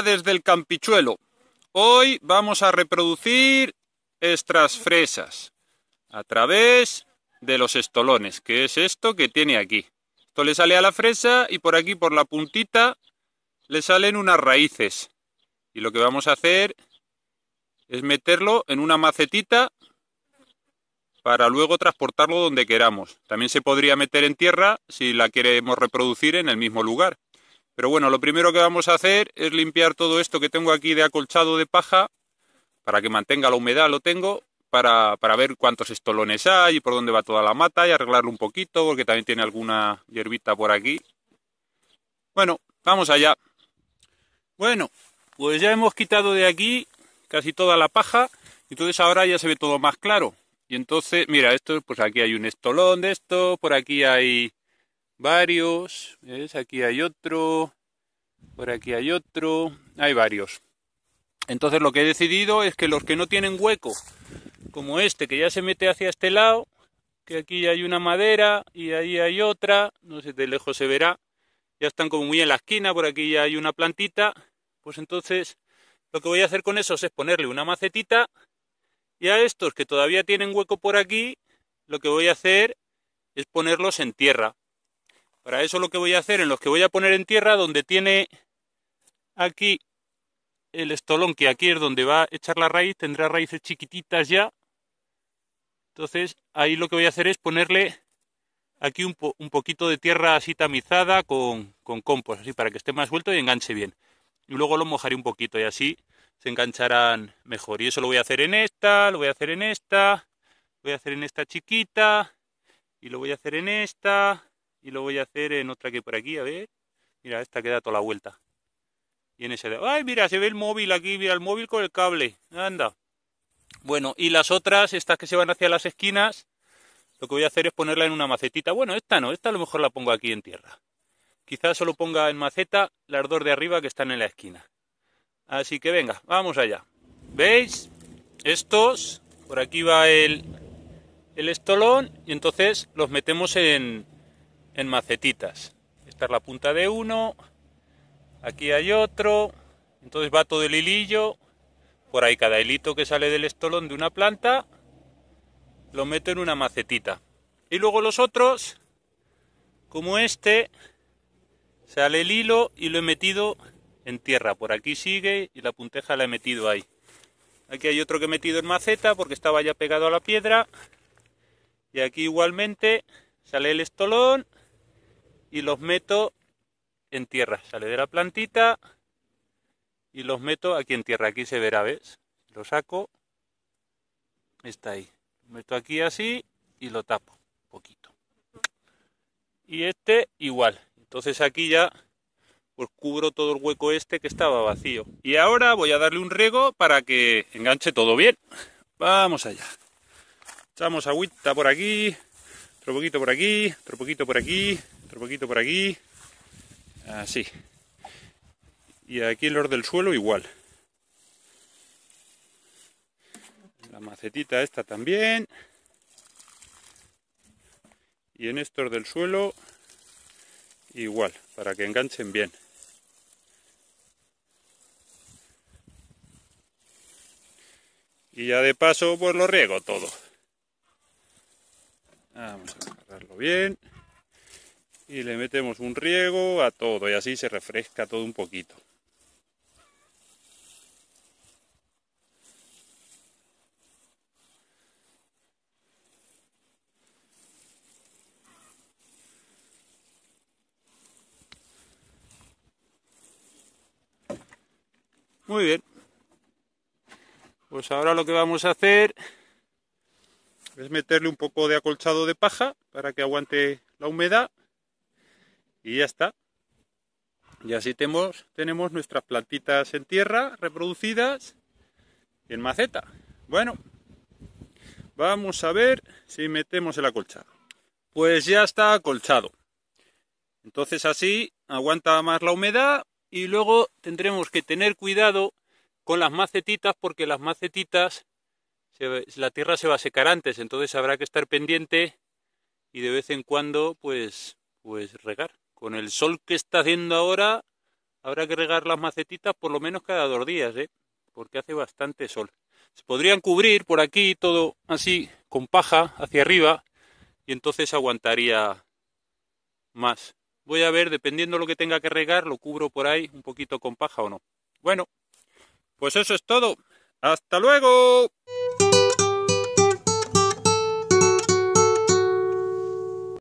desde el Campichuelo. Hoy vamos a reproducir estas fresas a través de los estolones, que es esto que tiene aquí. Esto le sale a la fresa y por aquí, por la puntita, le salen unas raíces. Y lo que vamos a hacer es meterlo en una macetita para luego transportarlo donde queramos. También se podría meter en tierra si la queremos reproducir en el mismo lugar. Pero bueno, lo primero que vamos a hacer es limpiar todo esto que tengo aquí de acolchado de paja, para que mantenga la humedad lo tengo, para, ver cuántos estolones hay y por dónde va toda la mata y arreglarlo un poquito, porque también tiene alguna hierbita por aquí. Bueno, vamos allá. Bueno, pues ya hemos quitado de aquí casi toda la paja, entonces ahora ya se ve todo más claro. Y entonces, mira, esto, pues aquí hay un estolón de esto, por aquí hay varios. Aquí hay otro, por aquí hay otro, hay varios. Entonces lo que he decidido es que los que no tienen hueco, como este que ya se mete hacia este lado, que aquí hay una madera y ahí hay otra, no sé, de lejos se verá, ya están como muy en la esquina, por aquí ya hay una plantita, pues entonces lo que voy a hacer con esos es ponerle una macetita y a estos que todavía tienen hueco por aquí, lo que voy a hacer es ponerlos en tierra, para eso lo que voy a hacer, en los que voy a poner en tierra, donde tiene aquí el estolón, que aquí es donde va a echar la raíz, tendrá raíces chiquititas ya. Entonces, ahí lo que voy a hacer es ponerle aquí un, poquito de tierra así tamizada con, con compost, así para que esté más suelto y enganche bien. Y luego lo mojaré un poquito y así se engancharán mejor. Y eso lo voy a hacer en esta, lo voy a hacer en esta, lo voy a hacer en esta chiquita, y lo voy a hacer en esta, y lo voy a hacer en otra que por aquí, a ver. Mira, esta queda toda la vuelta. Y en ese, de... ¡Ay, mira! Se ve el móvil aquí, mira, el móvil con el cable. Anda. Bueno, y las otras, estas que se van hacia las esquinas, lo que voy a hacer es ponerla en una macetita. Bueno, esta no, esta a lo mejor la pongo aquí en tierra. Quizás solo ponga en maceta las dos de arriba que están en la esquina. Así que venga, vamos allá. ¿Veis? Estos, por aquí va el, el estolón y entonces los metemos en, en macetitas. Esta es la punta de uno, aquí hay otro, entonces va todo el hilillo, por ahí cada hilito que sale del estolón de una planta, lo meto en una macetita. Y luego los otros, como este, sale el hilo y lo he metido en tierra. Por aquí sigue y la punteja la he metido ahí. Aquí hay otro que he metido en maceta porque estaba ya pegado a la piedra. Y aquí igualmente sale el estolón y los meto en tierra. Sale de la plantita y los meto aquí en tierra. Aquí se verá, ¿ves? Lo saco. Está ahí. Lo meto aquí así y lo tapo un poquito. Y este igual. Entonces aquí ya pues, cubro todo el hueco este que estaba vacío. Y ahora voy a darle un riego para que enganche todo bien. Vamos allá. Echamos agüita por aquí, otro poquito por aquí, otro poquito por aquí otro poquito por aquí, así. Y aquí el orden del suelo igual. La macetita esta también. Y en estos del suelo igual, para que enganchen bien. Y ya de paso pues lo riego todo. Vamos a agarrarlo bien y le metemos un riego a todo y así se refresca todo un poquito. Muy bien. Pues ahora lo que vamos a hacer es meterle un poco de acolchado de paja para que aguante la humedad y ya está. Y así tenemos, nuestras plantitas en tierra reproducidas en maceta. Bueno, vamos a ver si metemos el acolchado. Pues ya está acolchado. Entonces así aguanta más la humedad y luego tendremos que tener cuidado con las macetitas porque las macetitas la tierra se va a secar antes, entonces habrá que estar pendiente y de vez en cuando pues pues regar con el sol que está haciendo ahora, habrá que regar las macetitas por lo menos cada dos días, ¿eh? porque hace bastante sol. Se podrían cubrir por aquí todo así con paja hacia arriba y entonces aguantaría más. Voy a ver, dependiendo lo que tenga que regar, lo cubro por ahí un poquito con paja o no. Bueno, pues eso es todo. Hasta luego.